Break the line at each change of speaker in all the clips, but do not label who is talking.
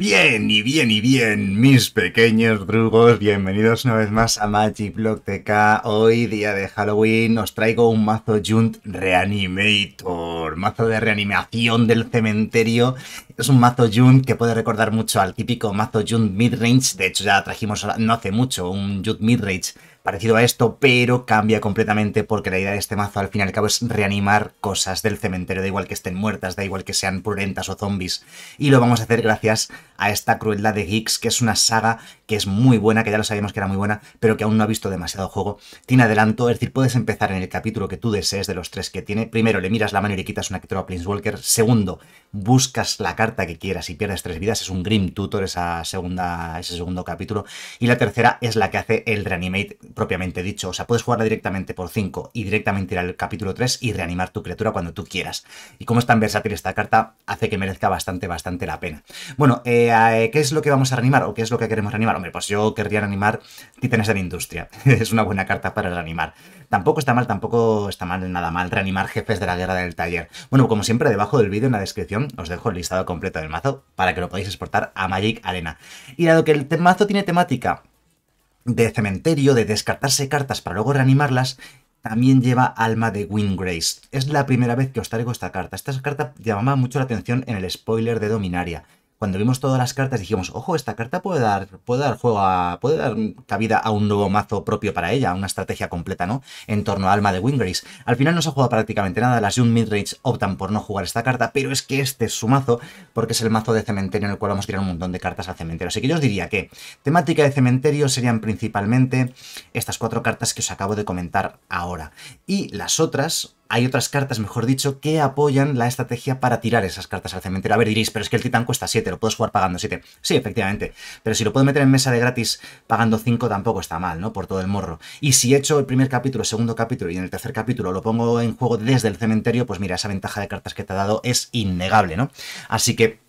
Bien, y bien, y bien, mis pequeños drugos, bienvenidos una vez más a Magic Block TK. Hoy, día de Halloween, os traigo un mazo Junt Reanimator, mazo de reanimación del cementerio. Es un mazo Junt que puede recordar mucho al típico mazo Junt Midrange, de hecho ya trajimos no hace mucho un Junt Midrange parecido a esto, pero cambia completamente porque la idea de este mazo al fin y al cabo es reanimar cosas del cementerio, da igual que estén muertas, da igual que sean purentas o zombies. Y lo vamos a hacer gracias a esta crueldad de Geeks, que es una saga que es muy buena, que ya lo sabíamos que era muy buena, pero que aún no ha visto demasiado juego. Tiene adelanto, es decir, puedes empezar en el capítulo que tú desees de los tres que tiene. Primero, le miras la mano y le quitas una criatura a Planeswalker. Segundo, buscas la carta que quieras y pierdes tres vidas. Es un Grim Tutor esa segunda, ese segundo capítulo. Y la tercera es la que hace el Reanimate propiamente dicho. O sea, puedes jugarla directamente por 5 y directamente ir al capítulo 3 y reanimar tu criatura cuando tú quieras. Y como es tan versátil esta carta, hace que merezca bastante, bastante la pena. Bueno, eh, eh, ¿qué es lo que vamos a reanimar o qué es lo que queremos reanimar? Hombre, pues yo querría reanimar Titanes de la Industria. es una buena carta para reanimar. Tampoco está mal, tampoco está mal, nada mal, reanimar jefes de la guerra del taller. Bueno, como siempre, debajo del vídeo en la descripción os dejo el listado completo del mazo para que lo podáis exportar a Magic Arena. Y dado que el mazo tiene temática de cementerio, de descartarse cartas para luego reanimarlas, también lleva alma de Wingrace. Es la primera vez que os traigo esta carta. Esta carta llamaba mucho la atención en el spoiler de Dominaria cuando vimos todas las cartas dijimos, ojo, esta carta puede dar, puede dar juego a, puede dar cabida a un nuevo mazo propio para ella, a una estrategia completa, ¿no? En torno a Alma de Wingrace. Al final no se ha jugado prácticamente nada, las Young Midrage optan por no jugar esta carta, pero es que este es su mazo, porque es el mazo de cementerio en el cual vamos a tirar un montón de cartas al cementerio. Así que yo os diría que temática de cementerio serían principalmente estas cuatro cartas que os acabo de comentar ahora. Y las otras, hay otras cartas, mejor dicho, que apoyan la estrategia para tirar esas cartas al cementerio. A ver, diréis, pero es que el titán cuesta 7, lo puedes jugar pagando 7. Sí, efectivamente, pero si lo puedo meter en mesa de gratis pagando 5 tampoco está mal, ¿no? Por todo el morro. Y si he hecho el primer capítulo, segundo capítulo y en el tercer capítulo lo pongo en juego desde el cementerio, pues mira, esa ventaja de cartas que te ha dado es innegable, ¿no? Así que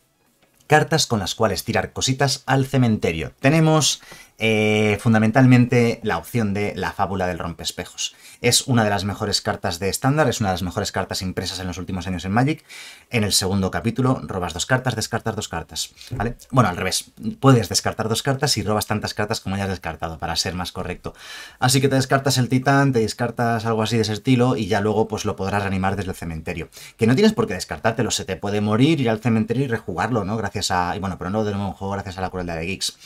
cartas con las cuales tirar cositas al cementerio. Tenemos eh, fundamentalmente la opción de la fábula del rompespejos. Es una de las mejores cartas de estándar, es una de las mejores cartas impresas en los últimos años en Magic. En el segundo capítulo robas dos cartas, descartas dos cartas, ¿vale? Bueno, al revés, puedes descartar dos cartas y robas tantas cartas como hayas descartado, para ser más correcto. Así que te descartas el titán, te descartas algo así de ese estilo y ya luego pues lo podrás reanimar desde el cementerio. Que no tienes por qué descartártelo, se te puede morir, ir al cementerio y rejugarlo, ¿no? Gracias a... y bueno, pero no de nuevo juego gracias a la crueldad de Geeks.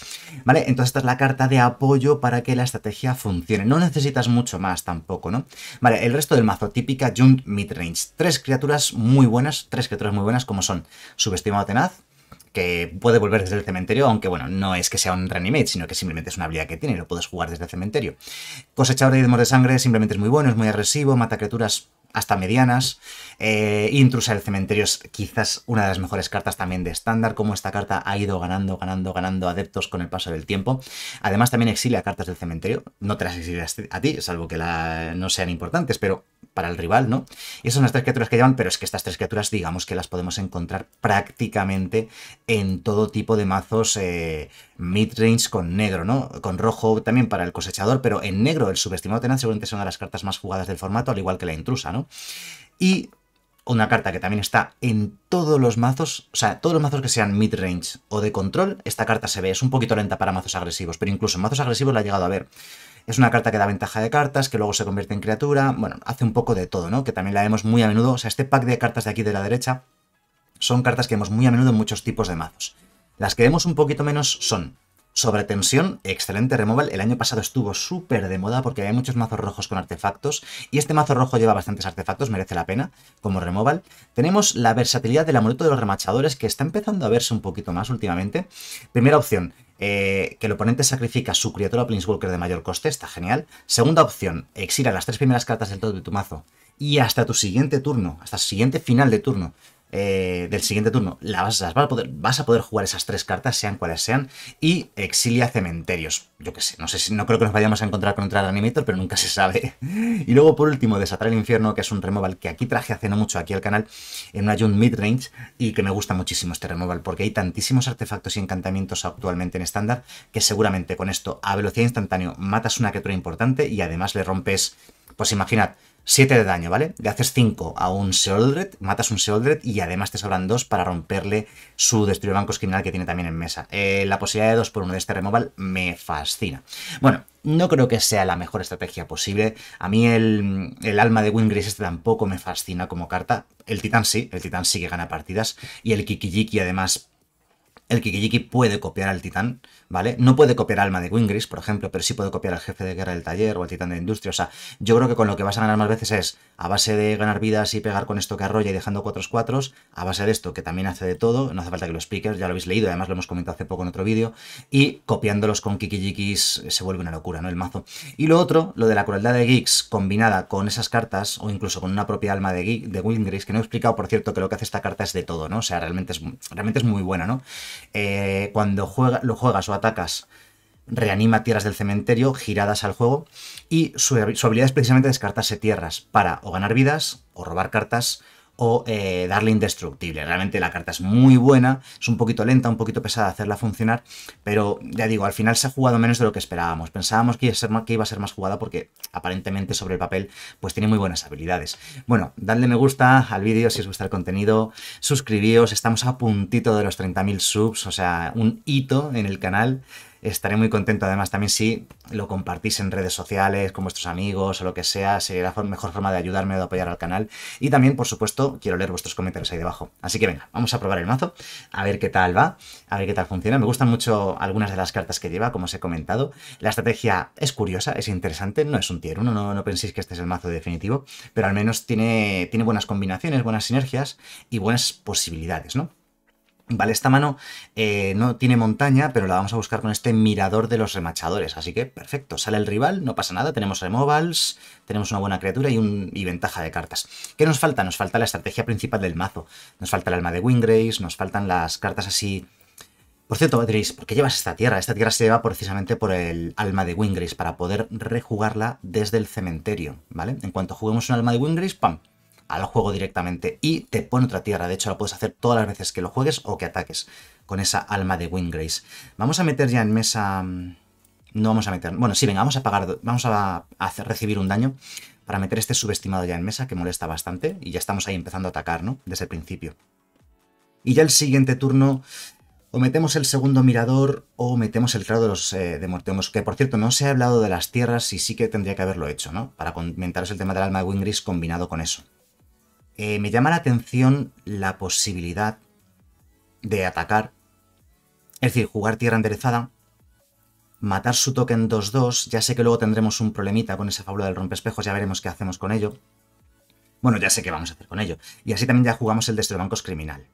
¿Vale? Entonces esta es la carta carta de apoyo para que la estrategia funcione. No necesitas mucho más tampoco, ¿no? Vale, el resto del mazo, típica Jund Midrange. Tres criaturas muy buenas, tres criaturas muy buenas como son Subestimado Tenaz, que puede volver desde el cementerio, aunque bueno, no es que sea un reanimate, sino que simplemente es una habilidad que tiene y lo puedes jugar desde el cementerio. Cosechador de diezmos de sangre simplemente es muy bueno, es muy agresivo, mata criaturas hasta medianas. Eh, Intrusa del Cementerio es quizás una de las mejores cartas también de estándar, como esta carta ha ido ganando, ganando, ganando adeptos con el paso del tiempo. Además también exilia cartas del cementerio, no te las exilias a ti, salvo que la, no sean importantes, pero para el rival, ¿no? Y esas son las tres criaturas que llevan, pero es que estas tres criaturas, digamos que las podemos encontrar prácticamente en todo tipo de mazos eh, mid-range con negro, ¿no? Con rojo también para el cosechador, pero en negro el subestimado tenaz seguramente es una de las cartas más jugadas del formato, al igual que la intrusa, ¿no? Y una carta que también está en todos los mazos, o sea, todos los mazos que sean mid-range o de control, esta carta se ve, es un poquito lenta para mazos agresivos, pero incluso en mazos agresivos la ha llegado a ver. Es una carta que da ventaja de cartas, que luego se convierte en criatura, bueno, hace un poco de todo, ¿no? Que también la vemos muy a menudo, o sea, este pack de cartas de aquí de la derecha son cartas que vemos muy a menudo en muchos tipos de mazos. Las que vemos un poquito menos son sobretensión excelente removal. El año pasado estuvo súper de moda porque había muchos mazos rojos con artefactos y este mazo rojo lleva bastantes artefactos, merece la pena como removal. Tenemos la versatilidad del amuleto de los remachadores que está empezando a verse un poquito más últimamente. Primera opción, eh, que el oponente sacrifica su criatura Planeswalker de mayor coste, está genial. Segunda opción, exila las tres primeras cartas del todo de tu mazo y hasta tu siguiente turno, hasta el siguiente final de turno, eh, del siguiente turno la vas, a, poder, vas a poder jugar esas tres cartas, sean cuales sean, y exilia cementerios. Yo que sé, no sé si no creo que nos vayamos a encontrar contra el Animator, pero nunca se sabe. Y luego, por último, Desatar el Infierno, que es un removal que aquí traje hace no mucho aquí al canal, en una June Midrange, y que me gusta muchísimo este removal, porque hay tantísimos artefactos y encantamientos actualmente en estándar, que seguramente con esto, a velocidad instantánea, matas una criatura importante y además le rompes, pues imaginad, 7 de daño, ¿vale? Le haces 5 a un Seoldred, matas un Seoldred y además te sobran 2 para romperle su destruir bancos criminal que tiene también en mesa. Eh, la posibilidad de 2 por 1 de este removal me fascina. Bueno, no creo que sea la mejor estrategia posible. A mí el, alma de Wingris este tampoco me fascina como carta. El Titán sí, el Titán sí que gana partidas. Y el Kikijiki además el Kikijiki puede copiar al titán, ¿vale? No puede copiar alma de Wingris, por ejemplo, pero sí puede copiar al jefe de guerra del taller o al titán de industria. O sea, yo creo que con lo que vas a ganar más veces es a base de ganar vidas y pegar con esto que arrolla y dejando 4-4 a base de esto que también hace de todo, no hace falta que lo expliques, ya lo habéis leído, además lo hemos comentado hace poco en otro vídeo, y copiándolos con Kikijikis eh, se vuelve una locura, ¿no? El mazo. Y lo otro, lo de la crueldad de Geeks combinada con esas cartas o incluso con una propia alma de, Geek, de Wingris, que no he explicado, por cierto, que lo que hace esta carta es de todo, ¿no? O sea, realmente es, realmente es muy buena, ¿no? Eh, cuando juega, lo juegas o atacas, reanima tierras del cementerio giradas al juego y su, habilidad es precisamente descartarse tierras para o ganar vidas o robar cartas o eh, darle indestructible. Realmente la carta es muy buena, es un poquito lenta, un poquito pesada hacerla funcionar, pero ya digo, al final se ha jugado menos de lo que esperábamos. Pensábamos que iba a ser más, que iba a ser más jugada porque aparentemente sobre el papel pues tiene muy buenas habilidades. Bueno, dadle me gusta al vídeo si os gusta el contenido, suscribíos, estamos a puntito de los 30.000 subs, o sea, un hito en el canal. Estaré muy contento además también si lo compartís en redes sociales con vuestros amigos o lo que sea. Sería la mejor forma de ayudarme o de apoyar al canal. Y también, por supuesto, quiero leer vuestros comentarios ahí debajo. Así que venga, vamos a probar el mazo, a ver qué tal va, a ver qué tal funciona. Me gustan mucho algunas de las cartas que lleva, como os he comentado. La estrategia es curiosa, es interesante, no es un tier 1, no, no penséis que este es el mazo definitivo, pero al menos tiene, tiene buenas combinaciones, buenas sinergias y buenas posibilidades, ¿no? Vale, esta mano eh, no tiene montaña, pero la vamos a buscar con este mirador de los remachadores. Así que, perfecto, sale el rival, no pasa nada, tenemos removals, tenemos una buena criatura y, un, ventaja de cartas. ¿Qué nos falta? Nos falta la estrategia principal del mazo. Nos falta el alma de Wingrace, nos faltan las cartas así... Por cierto, diréis, ¿por qué llevas esta tierra? Esta tierra se lleva precisamente por el alma de Wingrace, para poder rejugarla desde el cementerio, ¿vale? En cuanto juguemos un alma de Wingrace, ¡pam! al juego directamente y te pone otra tierra. De hecho, la puedes hacer todas las veces que lo juegues o que ataques con esa alma de Wingrace. Vamos a meter ya en mesa... Mm, no vamos a meter... Bueno, sí, venga, vamos a pagar... Vamos a, recibir un daño para meter este subestimado ya en mesa, que molesta bastante. Y ya estamos ahí empezando a atacar, ¿no? Desde el principio. Y ya el siguiente turno... O metemos el segundo mirador o metemos el trago de los eh, de Que por cierto, no se ha hablado de las tierras y sí que tendría que haberlo hecho, ¿no? Para comentaros el tema del alma de Wingris combinado con eso. Eh, me llama la atención la posibilidad de atacar, es decir, jugar tierra enderezada, matar su token 2-2, ya sé que luego tendremos un problemita con esa fábula del rompe espejos. ya veremos qué hacemos con ello. Bueno, ya sé qué vamos a hacer con ello. Y así también ya jugamos el de bancos criminal.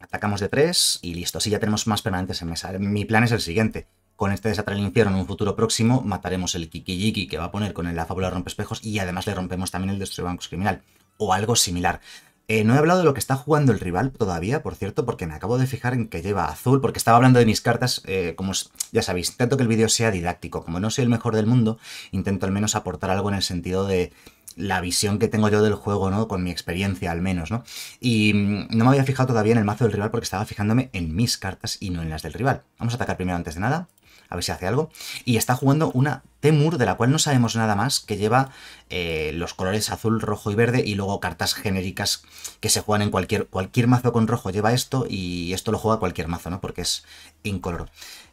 Atacamos de 3 y listo, así ya tenemos más permanentes en mesa. Mi plan es el siguiente, con este el infierno en un futuro próximo mataremos el Kikijiki que va a poner con la fábula rompe espejos y además le rompemos también el destrozo bancos criminal o algo similar. Eh, no he hablado de lo que está jugando el rival todavía, por cierto, porque me acabo de fijar en que lleva azul, porque estaba hablando de mis cartas, eh, como ya sabéis, intento que el vídeo sea didáctico. Como no soy el mejor del mundo, intento al menos aportar algo en el sentido de la visión que tengo yo del juego, ¿no? Con mi experiencia al menos, ¿no? Y mm, no me había fijado todavía en el mazo del rival porque estaba fijándome en mis cartas y no en las del rival. Vamos a atacar primero antes de nada, a ver si hace algo. Y está jugando una Temur, de la cual no sabemos nada más, que lleva eh, los colores azul, rojo y verde, y luego cartas genéricas que se juegan en cualquier, cualquier mazo con rojo lleva esto, y esto lo juega cualquier mazo, ¿no? Porque es incoloro.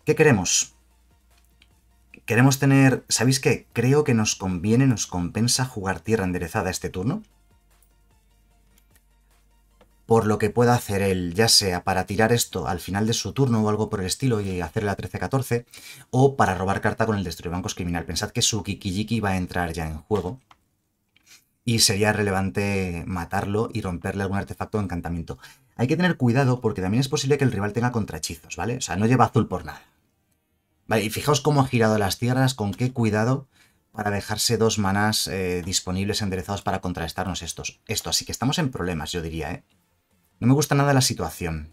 ¿Qué queremos? queremos tener... ¿Sabéis qué? Creo que nos conviene, nos compensa jugar tierra enderezada este turno. Por lo que pueda hacer él, ya sea para tirar esto al final de su turno o algo por el estilo y hacerle la 13-14, o para robar carta con el bancos criminal. Pensad que su Kikijiki va a entrar ya en juego y sería relevante matarlo y romperle algún artefacto de encantamiento. Hay que tener cuidado porque también es posible que el rival tenga contrachizos, ¿vale? O sea, no lleva azul por nada y fijaos cómo ha girado las tierras, con qué cuidado para dejarse dos manás eh, disponibles enderezados para contrarrestarnos estos. Esto, así que estamos en problemas, yo diría, ¿eh? No me gusta nada la situación.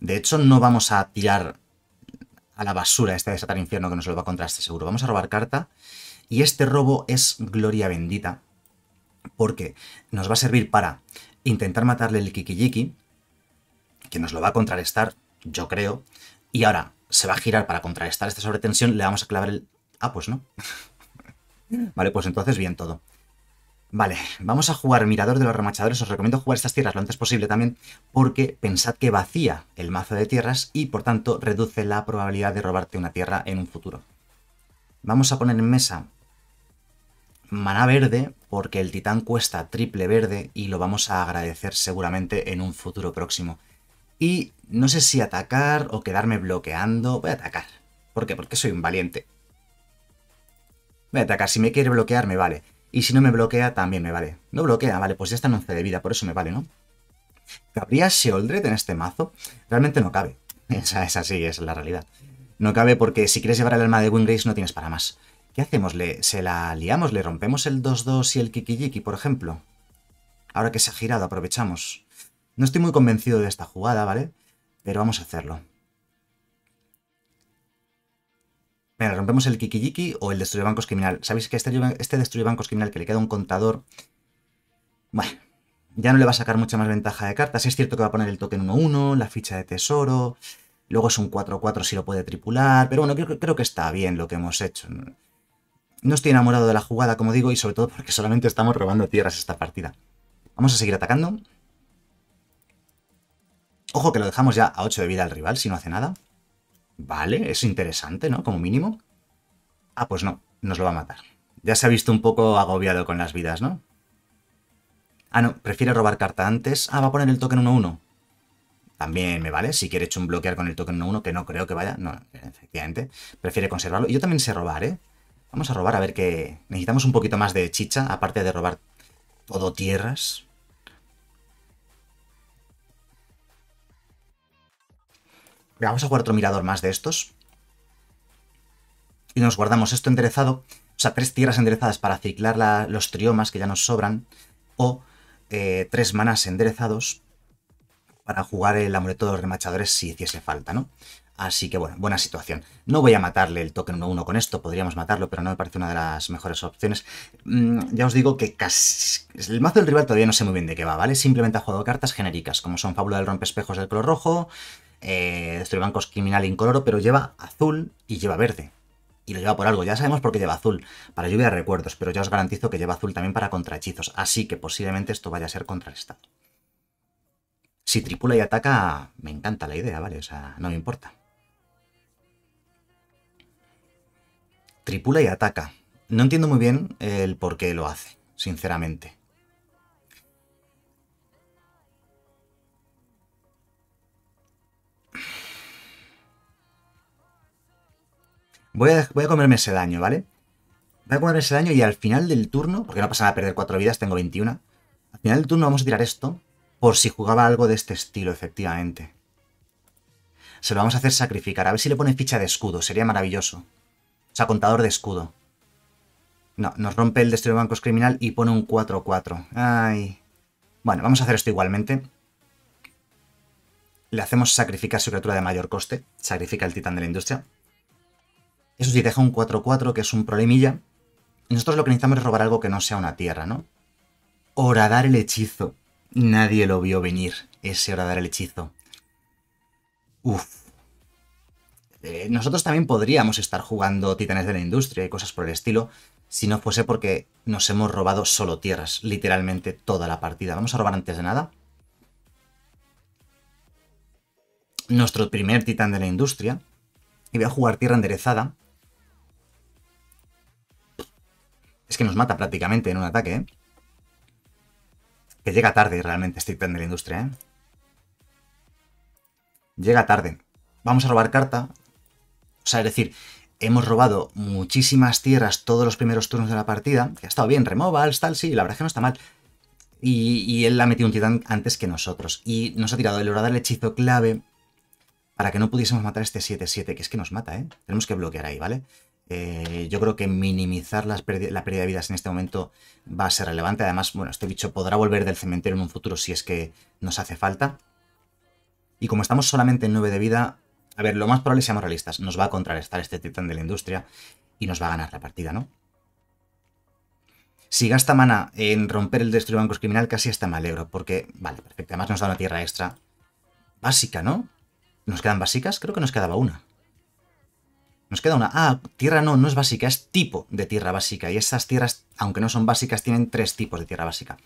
De hecho, no vamos a tirar a la basura este desatar infierno que nos lo va a contrarrestar seguro. Vamos a robar carta. Y este robo es gloria bendita. Porque nos va a servir para intentar matarle el Kikijiki, que nos lo va a contrarrestar, yo creo. Y ahora, se va a girar para contrarrestar esta sobretensión, le vamos a clavar el... Ah, pues no. vale, pues entonces bien todo. Vale, vamos a jugar Mirador de los Remachadores. Os recomiendo jugar estas tierras lo antes posible también, porque pensad que vacía el mazo de tierras y, por tanto, reduce la probabilidad de robarte una tierra en un futuro. Vamos a poner en mesa maná verde, porque el titán cuesta triple verde y lo vamos a agradecer seguramente en un futuro próximo. Y no sé si atacar o quedarme bloqueando. Voy a atacar. ¿Por qué? Porque soy un valiente. Voy a atacar. Si me quiere bloquear, me vale. Y si no me bloquea, también me vale. No bloquea, vale, pues ya está en 11 de vida, por eso me vale, ¿no? ¿Cabría Sheoldred en este mazo? Realmente no cabe. Esa es así, es la realidad. No cabe porque si quieres llevar el alma de Wingrace no tienes para más. ¿Qué hacemos? ¿Se la liamos? ¿Le rompemos el 2-2 y el Kikijiki, por ejemplo? Ahora que se ha girado, aprovechamos. No estoy muy convencido de esta jugada, ¿vale? Pero vamos a hacerlo. Venga, rompemos el Kikijiki o el Destruye Bancos Criminal. Sabéis que este, Destruye este Bancos Criminal que le queda un contador... Bueno, ya no le va a sacar mucha más ventaja de cartas. Es cierto que va a poner el token 1-1, la ficha de tesoro... Luego es un 4-4 si lo puede tripular, pero bueno, creo, creo que está bien lo que hemos hecho. No estoy enamorado de la jugada, como digo, y sobre todo porque solamente estamos robando tierras esta partida. Vamos a seguir atacando. Ojo que lo dejamos ya a 8 de vida al rival si no hace nada. Vale, es interesante, ¿no? Como mínimo. Ah, pues no, nos lo va a matar. Ya se ha visto un poco agobiado con las vidas, ¿no? Ah, no, prefiere robar carta antes. Ah, va a poner el token 1-1. También me vale, si quiere hecho un bloquear con el token 1-1, que no creo que vaya. No, efectivamente. Prefiere conservarlo. Y yo también sé robar, ¿eh? Vamos a robar a ver qué... Necesitamos un poquito más de chicha, aparte de robar todo tierras. vamos a jugar otro mirador más de estos. Y nos guardamos esto enderezado, o sea, tres tierras enderezadas para ciclar los triomas que ya nos sobran, o eh, tres manas enderezados para jugar el amuleto de los remachadores si hiciese falta, ¿no? Así que bueno, buena situación. No voy a matarle el token 1-1 con esto, podríamos matarlo, pero no me parece una de las mejores opciones. Mm, ya os digo que casi... el mazo del rival todavía no sé muy bien de qué va, ¿vale? Simplemente ha jugado cartas genéricas, como son Fábula del Espejos del color rojo, eh, destruir bancos criminal incoloro, pero lleva azul y lleva verde. Y lo lleva por algo, ya sabemos por qué lleva azul, para lluvia de recuerdos, pero ya os garantizo que lleva azul también para contrahechizos, así que posiblemente esto vaya a ser contra estado Si tripula y ataca, me encanta la idea, ¿vale? O sea, no me importa. Tripula y ataca. No entiendo muy bien el por qué lo hace, sinceramente. Voy a, comerme ese daño, ¿vale? Voy a comerme ese daño y al final del turno, porque no pasa nada perder 4 vidas, tengo 21. Al final del turno vamos a tirar esto por si jugaba algo de este estilo, efectivamente. Se lo vamos a hacer sacrificar. A ver si le pone ficha de escudo, sería maravilloso. O sea, contador de escudo. No, nos rompe el destino de bancos criminal y pone un 4-4. Ay. Bueno, vamos a hacer esto igualmente. Le hacemos sacrificar su criatura de mayor coste. Sacrifica el titán de la industria. Eso sí, deja un 4-4, que es un problemilla. nosotros lo que necesitamos es robar algo que no sea una tierra, ¿no? Horadar el hechizo. Nadie lo vio venir, ese horadar el hechizo. Uf. Eh, nosotros también podríamos estar jugando Titanes de la Industria y cosas por el estilo, si no fuese porque nos hemos robado solo tierras, literalmente toda la partida. Vamos a robar antes de nada. Nuestro primer titán de la industria. Y voy a jugar tierra enderezada. Es que nos mata prácticamente en un ataque, ¿eh? Que llega tarde realmente este titán de la industria, ¿eh? Llega tarde. Vamos a robar carta. O sea, es decir, hemos robado muchísimas tierras todos los primeros turnos de la partida, que ha estado bien, removals, tal, sí, la verdad es que no está mal. Y, él la ha metido un titán antes que nosotros. Y nos ha tirado el orador el hechizo clave para que no pudiésemos matar este 7-7, que es que nos mata, ¿eh? Tenemos que bloquear ahí, ¿vale? Eh, yo creo que minimizar las la pérdida de vidas en este momento va a ser relevante. Además, bueno, este bicho podrá volver del cementerio en un futuro si es que nos hace falta. Y como estamos solamente en 9 de vida, a ver, lo más probable seamos realistas. Nos va a contrarrestar este titán de la industria y nos va a ganar la partida, ¿no? Si gasta mana en romper el destruir bancos criminal, casi hasta me alegro, porque, vale, perfecto, además nos da una tierra extra básica, ¿no? ¿Nos quedan básicas? Creo que nos quedaba una. Nos queda una. Ah, tierra no, no es básica, es tipo de tierra básica. Y esas tierras, aunque no son básicas, tienen tres tipos de tierra básica.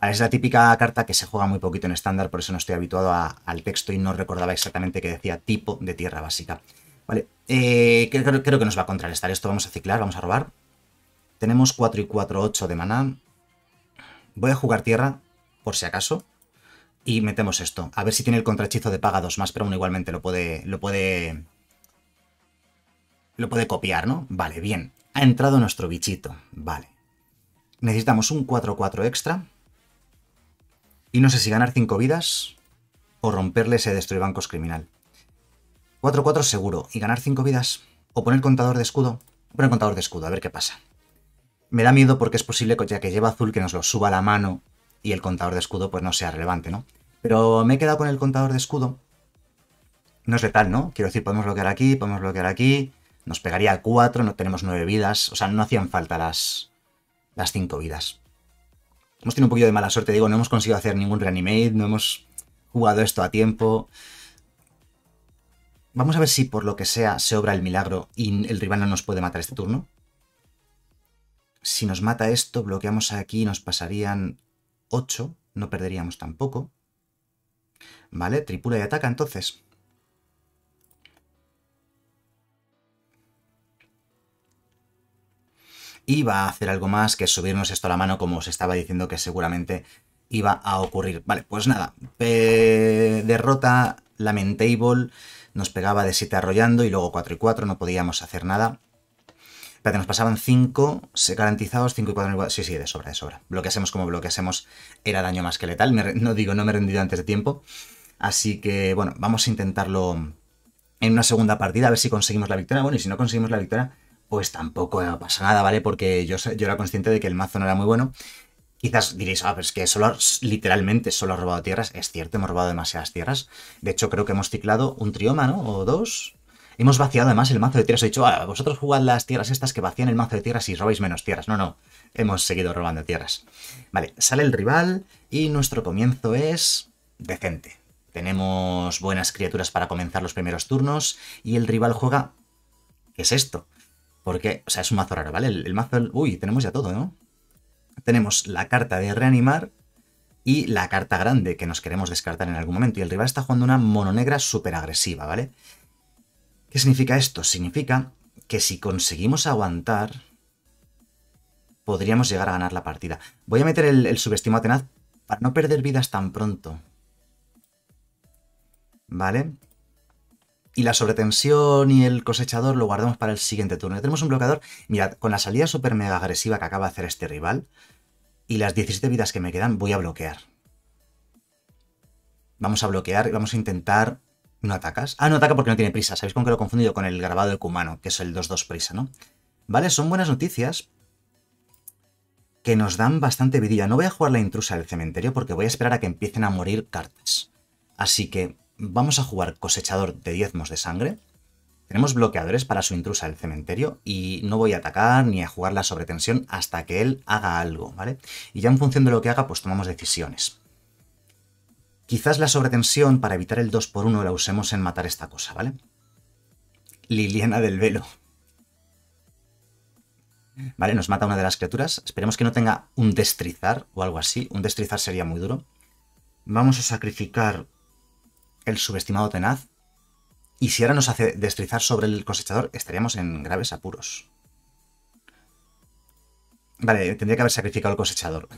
Es la típica carta que se juega muy poquito en estándar, por eso no estoy habituado al texto y no recordaba exactamente qué decía tipo de tierra básica. Vale, eh, creo, creo, que nos va a contrarrestar esto. Vamos a ciclar, vamos a robar. Tenemos 4 y 4, 8 de maná. Voy a jugar tierra, por si acaso. Y metemos esto. A ver si tiene el contrachizo de paga 2 más, pero uno igualmente lo puede, lo puede lo puede copiar, ¿no? Vale, bien. Ha entrado nuestro bichito. Vale. Necesitamos un 4-4 extra. Y no sé si ganar 5 vidas o romperle ese destruir bancos criminal. 4-4 seguro. Y ganar 5 vidas. O poner contador de escudo. Poner contador de escudo, a ver qué pasa. Me da miedo porque es posible, ya que lleva azul, que nos lo suba a la mano y el contador de escudo pues no sea relevante, ¿no? Pero me he quedado con el contador de escudo. No es letal, ¿no? Quiero decir, podemos bloquear aquí, podemos bloquear aquí, nos pegaría 4, no tenemos 9 vidas. O sea, no hacían falta las, las 5 vidas. Hemos tenido un poquito de mala suerte, digo, no hemos conseguido hacer ningún reanimate, no hemos jugado esto a tiempo. Vamos a ver si por lo que sea se obra el milagro y el rival no nos puede matar este turno. Si nos mata esto, bloqueamos aquí, nos pasarían 8, no perderíamos tampoco. Vale, tripula y ataca entonces. iba a hacer algo más que subirnos esto a la mano, como os estaba diciendo que seguramente iba a ocurrir. Vale, pues nada, derrota lamentable, nos pegaba de 7 arrollando y luego 4 y 4, no podíamos hacer nada. Espérate, nos pasaban 5 garantizados, 5 y 4 Sí, sí, de sobra, de sobra. bloqueásemos como bloqueásemos, era daño más que letal. no digo, no me he rendido antes de tiempo. Así que, bueno, vamos a intentarlo en una segunda partida, a ver si conseguimos la victoria. Bueno, y si no conseguimos la victoria, pues tampoco pasa nada, ¿vale? Porque yo, yo era consciente de que el mazo no era muy bueno. Quizás diréis, ah, pero es que solo, literalmente solo ha robado tierras. Es cierto, hemos robado demasiadas tierras. De hecho, creo que hemos ciclado un trioma, ¿no? O dos. Hemos vaciado además el mazo de tierras. He dicho, ah, vosotros jugad las tierras estas que vacían el mazo de tierras y robáis menos tierras. No, no. Hemos seguido robando tierras. Vale, sale el rival y nuestro comienzo es decente. Tenemos buenas criaturas para comenzar los primeros turnos y el rival juega... ¿Qué es esto? Porque, o sea, es un mazo raro, ¿vale? El, mazo... Uy, tenemos ya todo, ¿no? Tenemos la carta de reanimar y la carta grande que nos queremos descartar en algún momento. Y el rival está jugando una mononegra súper agresiva, ¿vale? ¿Qué significa esto? Significa que si conseguimos aguantar, podríamos llegar a ganar la partida. Voy a meter el, el subestimo a tenaz para no perder vidas tan pronto. ¿Vale? y la sobretensión y el cosechador lo guardamos para el siguiente turno. tenemos un bloqueador. Mirad, con la salida super mega agresiva que acaba de hacer este rival y las 17 vidas que me quedan, voy a bloquear. Vamos a bloquear y vamos a intentar... ¿No atacas? Ah, no ataca porque no tiene prisa. ¿Sabéis con qué lo he confundido? Con el grabado de Kumano, que es el 2-2 prisa, ¿no? Vale, son buenas noticias, que nos dan bastante vidilla. No voy a jugar la intrusa del cementerio porque voy a esperar a que empiecen a morir cartas. Así que Vamos a jugar cosechador de diezmos de sangre. Tenemos bloqueadores para su intrusa del cementerio y no voy a atacar ni a jugar la sobretensión hasta que él haga algo, ¿vale? Y ya en función de lo que haga, pues tomamos decisiones. Quizás la sobretensión para evitar el 2x1 la usemos en matar esta cosa, ¿vale? Liliana del Velo. Vale, nos mata una de las criaturas. Esperemos que no tenga un destrizar o algo así. Un destrizar sería muy duro. Vamos a sacrificar el subestimado tenaz. Y si ahora nos hace destrizar sobre el cosechador, estaríamos en graves apuros. Vale, tendría que haber sacrificado el cosechador.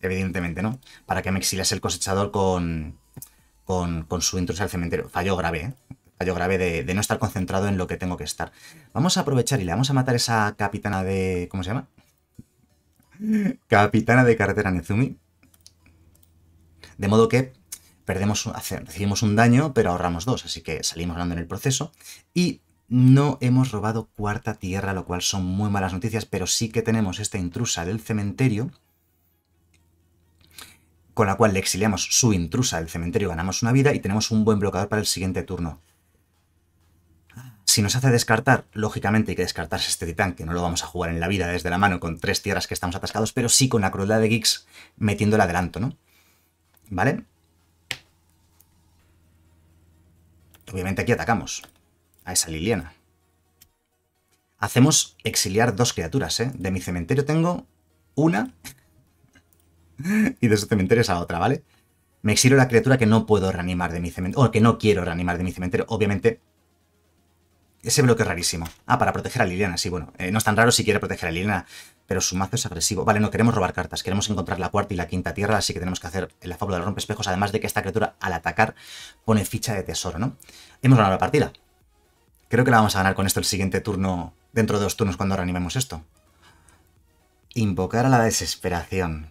Evidentemente, ¿no? Para que me exilase el cosechador con, con, su intrusión al cementerio. Fallo grave, ¿eh? Fallo grave de, de no estar concentrado en lo que tengo que estar. Vamos a aprovechar y le vamos a matar a esa capitana de... ¿Cómo se llama? Capitana de carretera Nezumi. De modo que perdemos, recibimos un daño, pero ahorramos dos, así que salimos ganando en el proceso. Y no hemos robado cuarta tierra, lo cual son muy malas noticias, pero sí que tenemos esta intrusa del cementerio, con la cual le exiliamos su intrusa del cementerio, ganamos una vida y tenemos un buen bloqueador para el siguiente turno. Si nos hace descartar, lógicamente hay que descartarse este titán, que no lo vamos a jugar en la vida desde la mano con tres tierras que estamos atascados, pero sí con la crueldad de Geeks metiendo el adelanto, ¿no? ¿Vale? Obviamente aquí atacamos a esa Liliana. Hacemos exiliar dos criaturas, ¿eh? De mi cementerio tengo una y de su cementerio esa otra, ¿vale? Me exilio la criatura que no puedo reanimar de mi cementerio, o que no quiero reanimar de mi cementerio. Obviamente ese bloque es rarísimo. Ah, para proteger a Liliana, sí, bueno. Eh, no es tan raro si quiere proteger a Liliana, pero su mazo es agresivo. Vale, no queremos robar cartas, queremos encontrar la cuarta y la quinta tierra, así que tenemos que hacer la fábula Rompe espejos. además de que esta criatura al atacar pone ficha de tesoro, ¿no? Hemos ganado la partida. Creo que la vamos a ganar con esto el siguiente turno, dentro de dos turnos cuando reanimemos esto. Invocar a la desesperación.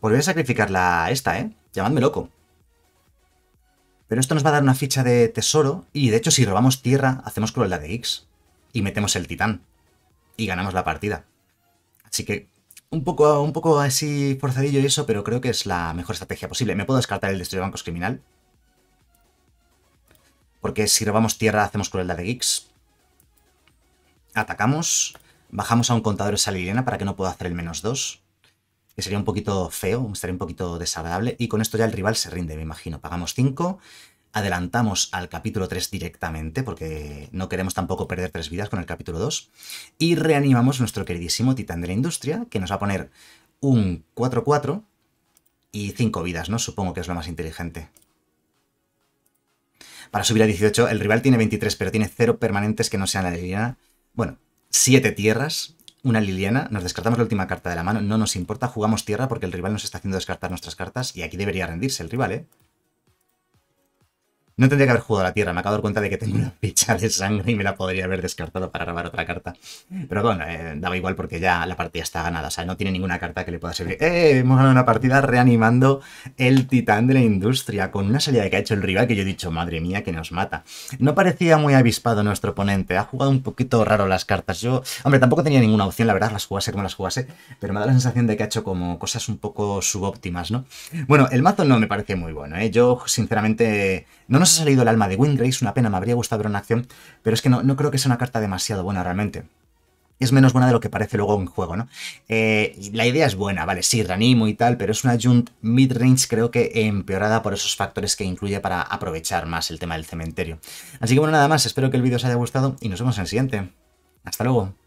Volver a sacrificarla la esta, ¿eh? llamadme loco. Pero esto nos va a dar una ficha de tesoro y de hecho si robamos tierra hacemos crueldad de X y metemos el titán y ganamos la partida. Así que un poco, un poco así forzadillo y eso, pero creo que es la mejor estrategia posible. Me puedo descartar el destello de bancos criminal. Porque si robamos tierra hacemos crueldad de X Atacamos. Bajamos a un contador de salirena para que no pueda hacer el menos 2 que sería un poquito feo, estaría un poquito desagradable, y con esto ya el rival se rinde, me imagino. Pagamos 5, adelantamos al capítulo 3 directamente, porque no queremos tampoco perder 3 vidas con el capítulo 2, y reanimamos nuestro queridísimo titán de la industria, que nos va a poner un 4-4 y 5 vidas, ¿no? Supongo que es lo más inteligente. Para subir a 18, el rival tiene 23, pero tiene 0 permanentes que no sean la Bueno, 7 tierras, una Liliana, nos descartamos la última carta de la mano, no nos importa, jugamos tierra porque el rival nos está haciendo descartar nuestras cartas y aquí debería rendirse el rival, ¿eh? No tendría que haber jugado a la tierra, me acabo de dar cuenta de que tengo una ficha de sangre y me la podría haber descartado para robar otra carta. Pero bueno, eh, daba igual porque ya la partida está ganada, o sea, no tiene ninguna carta que le pueda servir. ¡Eh! Hemos ganado una partida reanimando el titán de la industria con una salida que ha hecho el rival que yo he dicho, madre mía, que nos mata. No parecía muy avispado nuestro oponente, ha jugado un poquito raro las cartas. Yo, hombre, tampoco tenía ninguna opción, la verdad, las jugase como las jugase, pero me da la sensación de que ha hecho como cosas un poco subóptimas, ¿no? Bueno, el mazo no me parece muy bueno, ¿eh? Yo, sinceramente, no se ha salido el alma de Windrace, una pena, me habría gustado ver una acción, pero es que no, creo que sea una carta demasiado buena realmente es menos buena de lo que parece luego en juego, ¿no? Eh, la idea es buena, vale, sí, ranimo y tal, pero es una Junt mid-range creo que empeorada por esos factores que incluye para aprovechar más el tema del cementerio. Así que bueno, nada más, espero que el vídeo os haya gustado y nos vemos en el siguiente. Hasta luego.